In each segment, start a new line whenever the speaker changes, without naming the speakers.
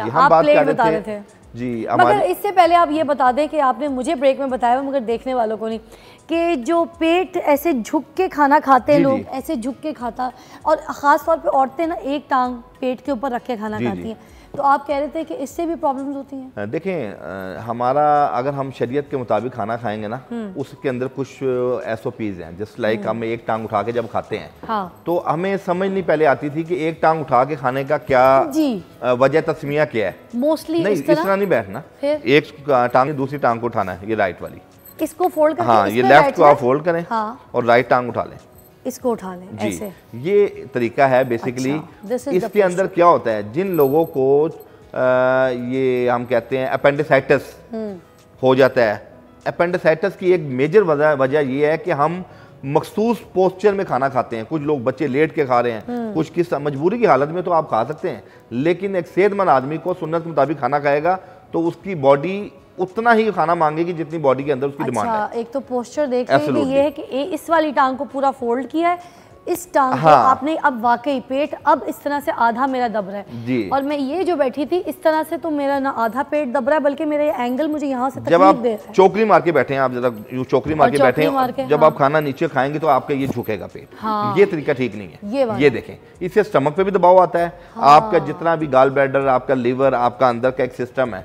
हम बात कर रहे थे, थे। जी मगर
इससे पहले आप ये बता दें कि आपने मुझे ब्रेक में बताया मगर देखने वालों को नहीं कि जो पेट ऐसे झुक के खाना खाते हैं लोग ऐसे झुक के खाता और ख़ास तौर पे औरतें ना एक टांग पेट के ऊपर रख के खाना खाती हैं तो आप कह रहे थे कि इससे भी प्रॉब्लम्स होती हैं
देखें हमारा अगर हम शरीयत के मुताबिक खाना खाएंगे ना हम्म। उसके अंदर कुछ एस ओ पीज हैं जस्ट लाइक हम एक टांग उठा के जब खाते हैं हाँ। तो हमें समझ नहीं पहले आती थी कि एक टांग उठा के खाने का क्या वजह तस्मिया क्या है
मोस्टली नहीं इस तरह नहीं बैठना एक
टांग दूसरी टांग को उठाना है ये राइट वाली
इसको फोल्ड हाँ ये लेफ्ट को आप फोल्ड
करें हाँ। और राइट टांग उठा लें
इसको उठा लें जी ऐसे।
ये तरीका है बेसिकली अच्छा, इसके अंदर क्या होता है जिन लोगों को आ, ये हम कहते हैं अपेंडिसाइटिस हम्म। हो जाता है अपेंडिसाइटिस की एक मेजर वजह वजह ये है कि हम मखसूस पोस्चर में खाना खाते हैं कुछ लोग बच्चे लेट के खा रहे हैं हम्म। कुछ किस मजबूरी की हालत में तो आप खा सकते हैं लेकिन एक सेहतमंद आदमी को सुन्नत के मुताबिक खाना खाएगा तो उसकी बॉडी उतना ही खाना मांगेगी जितनी बॉडी के अंदर उसकी डिमांड अच्छा,
है एक तो पोस्टर देख रहे ये है कि इस वाली टांग को पूरा फोल्ड किया है इस टांग हाँ। को आपने अब वाकई पेट अब इस तरह से आधा मेरा दब रहा है जी। और मैं ये जो बैठी थी इस तरह से तो मेरा ना आधा पेट दब रहा है बल्कि मेरा ये एंगल मुझे यहाँ से जब आप
चौकरी मार के बैठे हैं आप जरा चौकरी मार के बैठे हैं जब आप हाँ। खाना नीचे खाएंगे तो आपका ये झुकेगा पेट हाँ। ये तरीका ठीक नहीं है ये देखें इससे स्टमक पे भी दबाव आता है हाँ। आपका जितना भी गाल बैडर आपका लिवर आपका अंदर का एक सिस्टम है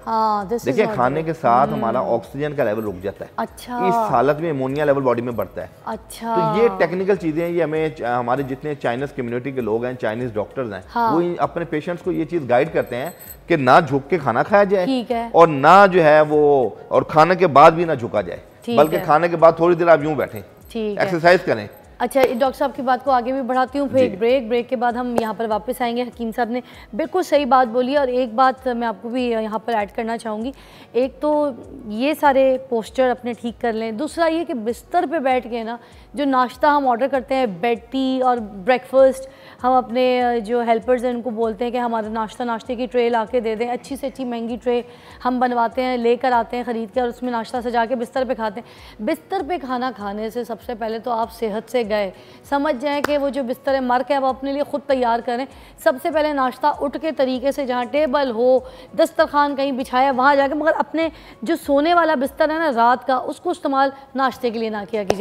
देखिये खाने के
साथ हम्म। हमारा ऑक्सीजन का लेवल रुक जाता है
अच्छा इस हालत
में अमोनिया लेवल बॉडी में बढ़ता है
अच्छा तो ये
टेक्निकल चीजें ये हमें हमारे जितने चाइनीज कम्युनिटी के लोग हैं चाइनीज डॉक्टर्स हैं हाँ। वो अपने पेशेंट्स को ये चीज़ गाइड करते हैं कि ना झुक के खाना खाया जाए ठीक है और ना जो है वो और खाने के बाद भी ना झुका जाए बल्कि खाने के बाद थोड़ी देर आप यूं बैठे
एक्सरसाइज करें अच्छा डॉक्टर साहब की बात को आगे भी बढ़ाती हूँ फिर ब्रेक ब्रेक के बाद हम यहाँ पर वापस आएंगे हकीम साहब ने बिल्कुल सही बात बोली और एक बात मैं आपको भी यहाँ पर ऐड करना चाहूँगी एक तो ये सारे पोस्टर अपने ठीक कर लें दूसरा ये कि बिस्तर पे बैठ के ना जो नाश्ता हम ऑर्डर करते हैं बेड टी और ब्रेकफास्ट हम अपने जो हेल्पर्स हैं उनको बोलते हैं कि हमारा नाश्ता नाश्ते की ट्रे ला के दे दें अच्छी से अच्छी महंगी ट्रे हम बनवाते हैं लेकर आते हैं ख़रीद के और उसमें नाश्ता सजा के बिस्तर पर खाते हैं बिस्तर पर खाना खाने से सबसे पहले तो आप सेहत से गए समझ जाएं कि वो जो बिस्तर है मर के अब अपने लिए ख़ुद तैयार करें सबसे पहले नाश्ता उठ के तरीके से जहाँ टेबल हो दस्तरखान कहीं बिछाया वहाँ जाके मगर अपने जो सोने वाला बिस्तर है ना रात का उसको इस्तेमाल नाश्ते के लिए ना किया कीजिए